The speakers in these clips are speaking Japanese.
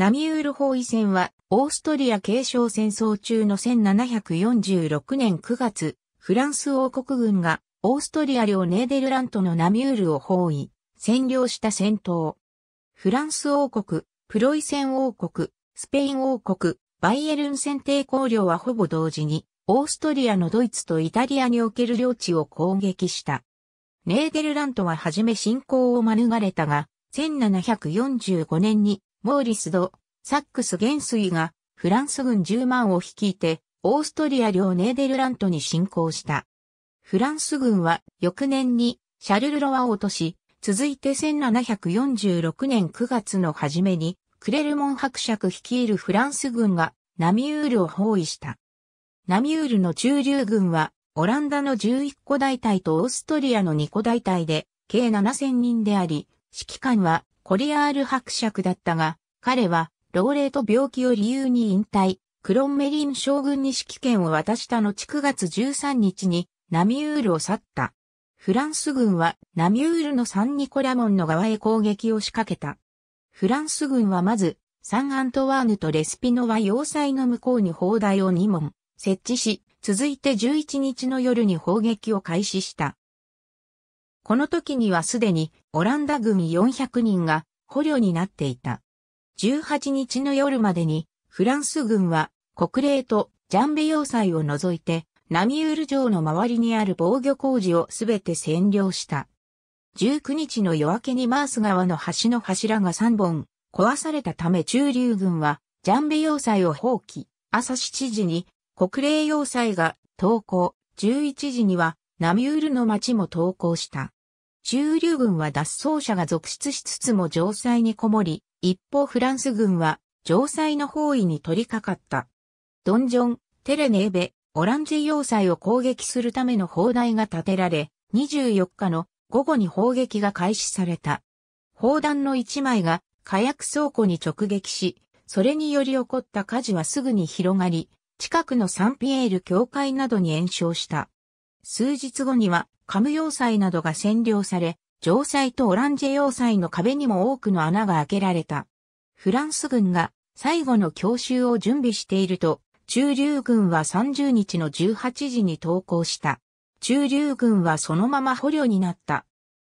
ナミュール包囲戦は、オーストリア継承戦争中の1746年9月、フランス王国軍が、オーストリア領ネーデルラントのナミュールを包囲、占領した戦闘。フランス王国、プロイセン王国、スペイン王国、バイエルン戦抵抗領はほぼ同時に、オーストリアのドイツとイタリアにおける領地を攻撃した。ネーデルラントははじめ侵攻を免れたが、1745年にモーリス・ド、サックス元帥がフランス軍10万を率いて、オーストリア領ネーデルラントに侵攻した。フランス軍は翌年にシャルルロワを落とし、続いて1746年9月の初めに、クレルモン伯爵率いるフランス軍がナミュールを包囲した。ナミュールの中流軍は、オランダの11個大隊とオーストリアの2個大隊で、計7000人であり、指揮官はコリアール伯爵だったが、彼は、老齢と病気を理由に引退、クロンメリン将軍に指揮権を渡した後9月13日に、ナミュールを去った。フランス軍はナミュールのサンニコラモンの側へ攻撃を仕掛けた。フランス軍はまず、サンアントワーヌとレスピノは要塞の向こうに砲台を2門設置し、続いて11日の夜に砲撃を開始した。この時にはすでにオランダ軍400人が捕虜になっていた。18日の夜までに、フランス軍は、国令とジャンベ要塞を除いて、ナミュール城の周りにある防御工事をすべて占領した。19日の夜明けにマース川の橋の柱が3本壊されたため中流軍はジャンベ要塞を放棄。朝7時に国令要塞が投降。11時にはナミュールの町も投降した。中流軍は脱走者が続出しつつも城塞にこもり、一方フランス軍は城塞の包囲に取り掛かった。ドンジョン、テレネーベ、オランジ要塞を攻撃するための砲台が建てられ、24日の午後に砲撃が開始された。砲弾の一枚が火薬倉庫に直撃し、それにより起こった火事はすぐに広がり、近くのサンピエール教会などに延焼した。数日後にはカム要塞などが占領され、城塞とオランジェ要塞の壁にも多くの穴が開けられた。フランス軍が最後の強襲を準備していると、中流軍は30日の18時に投降した。中流軍はそのまま捕虜になった。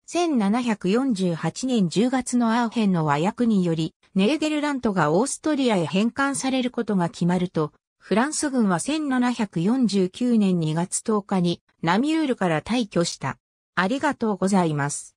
1748年10月のアーヘンの和訳により、ネーデルラントがオーストリアへ返還されることが決まると、フランス軍は1749年2月10日にナミュールから退去した。ありがとうございます。